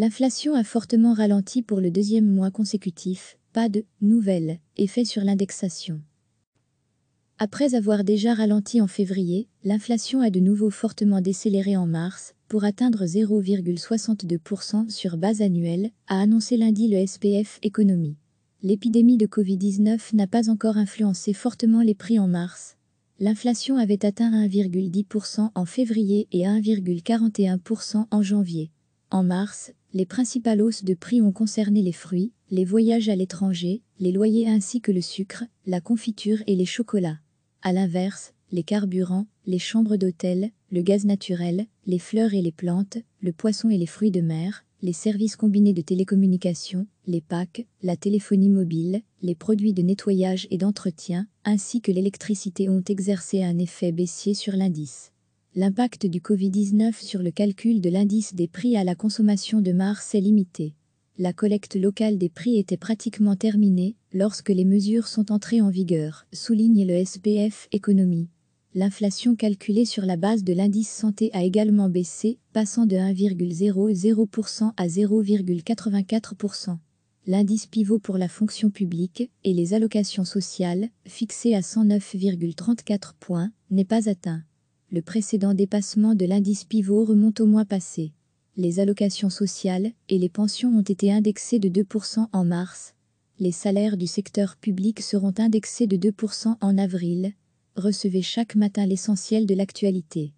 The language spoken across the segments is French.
L'inflation a fortement ralenti pour le deuxième mois consécutif, pas de nouvelles effet sur l'indexation. Après avoir déjà ralenti en février, l'inflation a de nouveau fortement décéléré en mars, pour atteindre 0,62% sur base annuelle, a annoncé lundi le SPF Économie. L'épidémie de Covid-19 n'a pas encore influencé fortement les prix en mars. L'inflation avait atteint 1,10% en février et 1,41% en janvier. En mars, les principales hausses de prix ont concerné les fruits, les voyages à l'étranger, les loyers ainsi que le sucre, la confiture et les chocolats. À l'inverse, les carburants, les chambres d'hôtel, le gaz naturel, les fleurs et les plantes, le poisson et les fruits de mer, les services combinés de télécommunications, les packs, la téléphonie mobile, les produits de nettoyage et d'entretien, ainsi que l'électricité ont exercé un effet baissier sur l'indice. L'impact du Covid-19 sur le calcul de l'indice des prix à la consommation de mars est limité. La collecte locale des prix était pratiquement terminée lorsque les mesures sont entrées en vigueur, souligne le SPF Économie. L'inflation calculée sur la base de l'indice santé a également baissé, passant de 1,00% à 0,84%. L'indice pivot pour la fonction publique et les allocations sociales, fixé à 109,34 points, n'est pas atteint. Le précédent dépassement de l'indice pivot remonte au mois passé. Les allocations sociales et les pensions ont été indexées de 2% en mars. Les salaires du secteur public seront indexés de 2% en avril. Recevez chaque matin l'essentiel de l'actualité.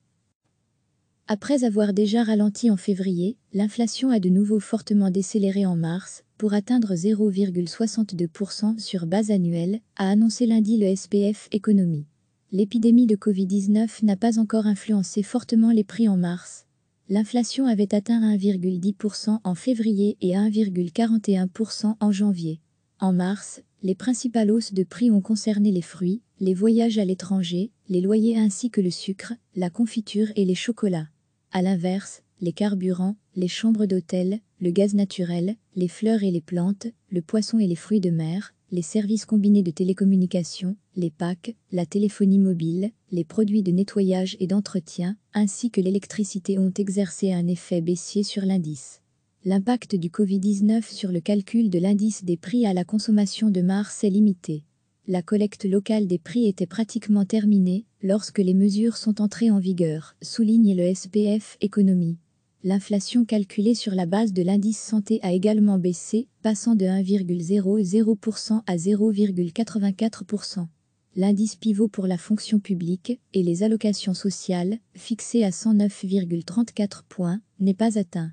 Après avoir déjà ralenti en février, l'inflation a de nouveau fortement décéléré en mars, pour atteindre 0,62% sur base annuelle, a annoncé lundi le SPF Économie l'épidémie de Covid-19 n'a pas encore influencé fortement les prix en mars. L'inflation avait atteint 1,10% en février et 1,41% en janvier. En mars, les principales hausses de prix ont concerné les fruits, les voyages à l'étranger, les loyers ainsi que le sucre, la confiture et les chocolats. À l'inverse, les carburants, les chambres d'hôtel, le gaz naturel, les fleurs et les plantes, le poisson et les fruits de mer, les services combinés de télécommunications, les PAC, la téléphonie mobile, les produits de nettoyage et d'entretien, ainsi que l'électricité ont exercé un effet baissier sur l'indice. L'impact du Covid-19 sur le calcul de l'indice des prix à la consommation de mars est limité. La collecte locale des prix était pratiquement terminée lorsque les mesures sont entrées en vigueur, souligne le SPF Économie. L'inflation calculée sur la base de l'indice santé a également baissé, passant de 1,00% à 0,84%. L'indice pivot pour la fonction publique et les allocations sociales, fixé à 109,34 points, n'est pas atteint.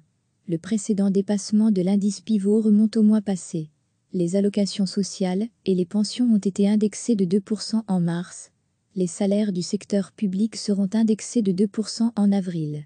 Le précédent dépassement de l'indice pivot remonte au mois passé les allocations sociales et les pensions ont été indexées de 2% en mars. Les salaires du secteur public seront indexés de 2% en avril.